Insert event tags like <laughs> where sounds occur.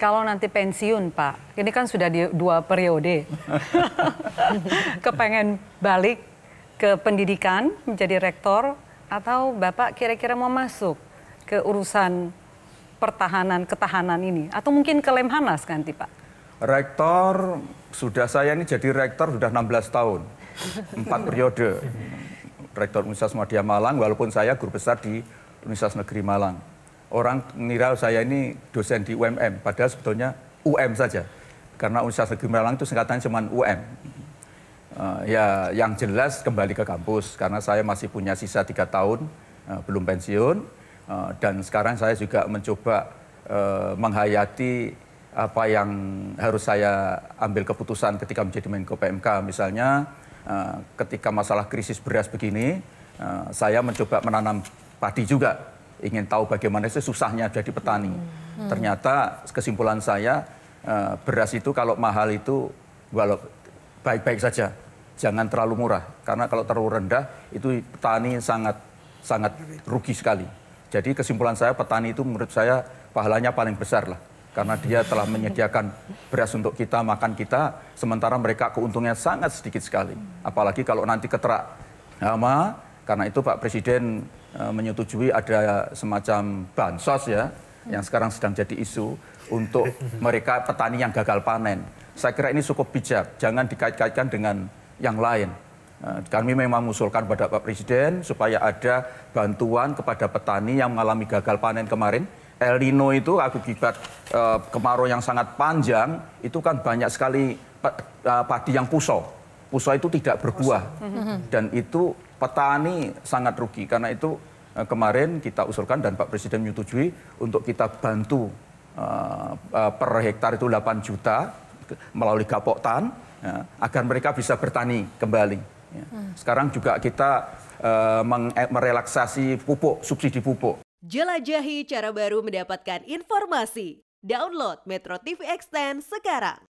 kalau nanti pensiun Pak, ini kan sudah di dua periode, <laughs> kepengen balik ke pendidikan menjadi rektor atau Bapak kira-kira mau masuk ke urusan pertahanan ketahanan ini atau mungkin ke Lemhanas nanti Pak? Rektor sudah saya ini jadi rektor sudah 16 tahun, empat periode. Rektor Universitas Muhammadiyah Malang walaupun saya guru besar di Universitas Negeri Malang orang mengira saya ini dosen di UMM, padahal sebetulnya UM saja. Karena Universitas Negeri Malang itu singkatannya cuma UM. Uh, eh, ya, yang jelas kembali ke kampus karena saya masih punya sisa tiga tahun, uh, belum pensiun, uh, dan sekarang saya juga mencoba uh, menghayati apa yang harus saya ambil keputusan ketika menjadi Menko PMK, misalnya uh, ketika masalah krisis beras begini, uh, saya mencoba menanam padi juga ingin tahu bagaimana sih susahnya jadi petani. Hmm. Ternyata kesimpulan saya eh, beras itu kalau mahal itu walau baik-baik saja, jangan terlalu murah karena kalau terlalu rendah itu petani sangat sangat rugi sekali. Jadi kesimpulan saya petani itu menurut saya pahalanya paling besar lah karena dia telah menyediakan beras untuk kita makan kita sementara mereka keuntungnya sangat sedikit sekali apalagi kalau nanti keterak hama nah, karena itu Pak Presiden Eh, menyetujui ada semacam bansos ya yang sekarang sedang jadi isu untuk <laughs> mereka petani yang gagal panen. Saya kira ini cukup bijak, jangan dikait-kaitkan dengan yang lain. Eh, kami memang mengusulkan kepada Pak Presiden supaya ada bantuan kepada petani yang mengalami gagal panen kemarin. El Nino itu akibat eh, kemarau yang sangat panjang, itu kan banyak sekali padi yang pusau Pusat itu tidak berbuah dan itu petani sangat rugi karena itu eh, kemarin kita usulkan dan Pak Presiden menyetujui untuk kita bantu eh, eh, per hektar itu 8 juta melalui gapoktan tan ya, agar mereka bisa bertani kembali. Ya. Sekarang juga kita merelaksasi pupuk, subsidi pupuk. Jelajahi cara baru mendapatkan informasi. Download Metro TV Extend sekarang.